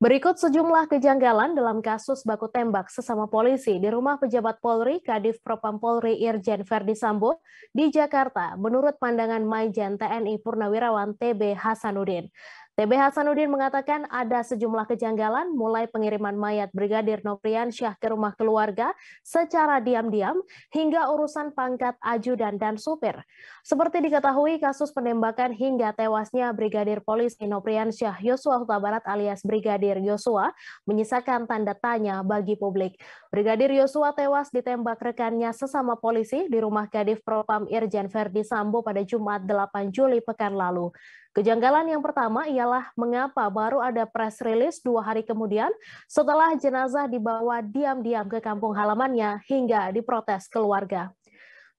Berikut sejumlah kejanggalan dalam kasus baku tembak sesama polisi di rumah pejabat Polri Kadif Propam Polri Irjen Ferdi Sambo di Jakarta menurut pandangan Majen TNI Purnawirawan TB Hasanuddin. TB Hasanuddin mengatakan ada sejumlah kejanggalan mulai pengiriman mayat Brigadir Noprian Syah ke rumah keluarga secara diam-diam hingga urusan pangkat ajudan dan supir. Seperti diketahui kasus penembakan hingga tewasnya Brigadir Polisi Syah Yosua Huta Barat alias Brigadir Yosua menyisakan tanda tanya bagi publik. Brigadir Yosua tewas ditembak rekannya sesama polisi di rumah Kadif Propam Irjen Verdi Sambo pada Jumat 8 Juli pekan lalu. Kejanggalan yang pertama ialah adalah mengapa baru ada press release dua hari kemudian setelah jenazah dibawa diam-diam ke kampung halamannya hingga diprotes keluarga.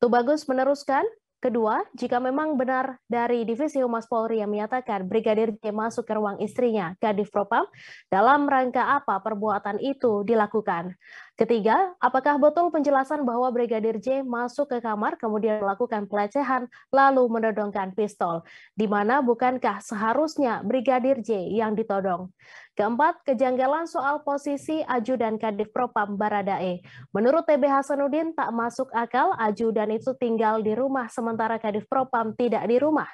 Tubagus meneruskan, Kedua, jika memang benar dari Divisi Humas Polri yang menyatakan Brigadir J masuk ke ruang istrinya, Kadif Propam, dalam rangka apa perbuatan itu dilakukan? Ketiga, apakah betul penjelasan bahwa Brigadir J masuk ke kamar kemudian melakukan pelecehan lalu menodongkan pistol, di mana bukankah seharusnya Brigadir J yang ditodong? Keempat, kejanggalan soal posisi Aju dan Kadif Propam Baradae. Menurut TB Hasanuddin tak masuk akal Aju dan itu tinggal di rumah sementara Kadif Propam tidak di rumah.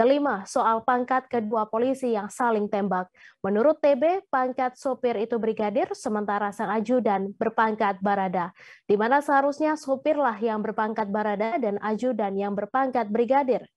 Kelima, soal pangkat kedua polisi yang saling tembak. Menurut TB, pangkat sopir itu brigadir, sementara sang ajudan berpangkat barada. Di mana seharusnya sopirlah yang berpangkat barada dan ajudan yang berpangkat brigadir.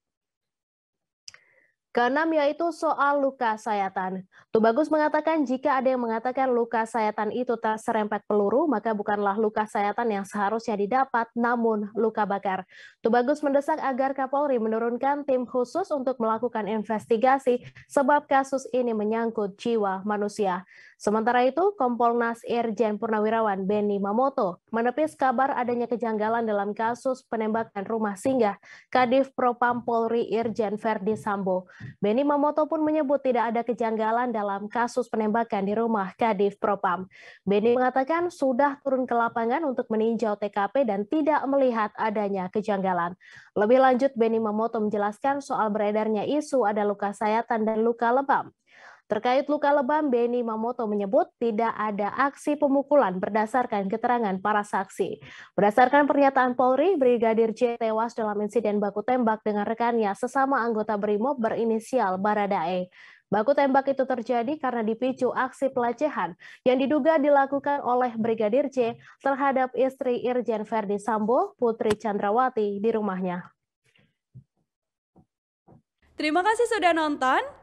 Keenam yaitu soal luka sayatan. Tubagus mengatakan jika ada yang mengatakan luka sayatan itu tak terserempet peluru, maka bukanlah luka sayatan yang seharusnya didapat, namun luka bakar. Tubagus mendesak agar Kapolri menurunkan tim khusus untuk melakukan investigasi sebab kasus ini menyangkut jiwa manusia. Sementara itu, Kompolnas Irjen Purnawirawan Benny Mamoto menepis kabar adanya kejanggalan dalam kasus penembakan rumah singgah Kadif Propam Polri Irjen Verdi Sambo. Benny Mamoto pun menyebut tidak ada kejanggalan dalam kasus penembakan di rumah Kadif Propam. Beni mengatakan sudah turun ke lapangan untuk meninjau TKP dan tidak melihat adanya kejanggalan. Lebih lanjut, Benny Mamoto menjelaskan soal beredarnya isu ada luka sayatan dan luka lebam. Terkait luka lebam, Beni Mamoto menyebut tidak ada aksi pemukulan berdasarkan keterangan para saksi. Berdasarkan pernyataan Polri, Brigadir J tewas dalam insiden baku tembak dengan rekannya sesama anggota BRIMOB berinisial Baradae. Baku tembak itu terjadi karena dipicu aksi pelecehan yang diduga dilakukan oleh Brigadir C terhadap istri Irjen Ferdi Sambo, Putri Chandrawati, di rumahnya. Terima kasih sudah nonton.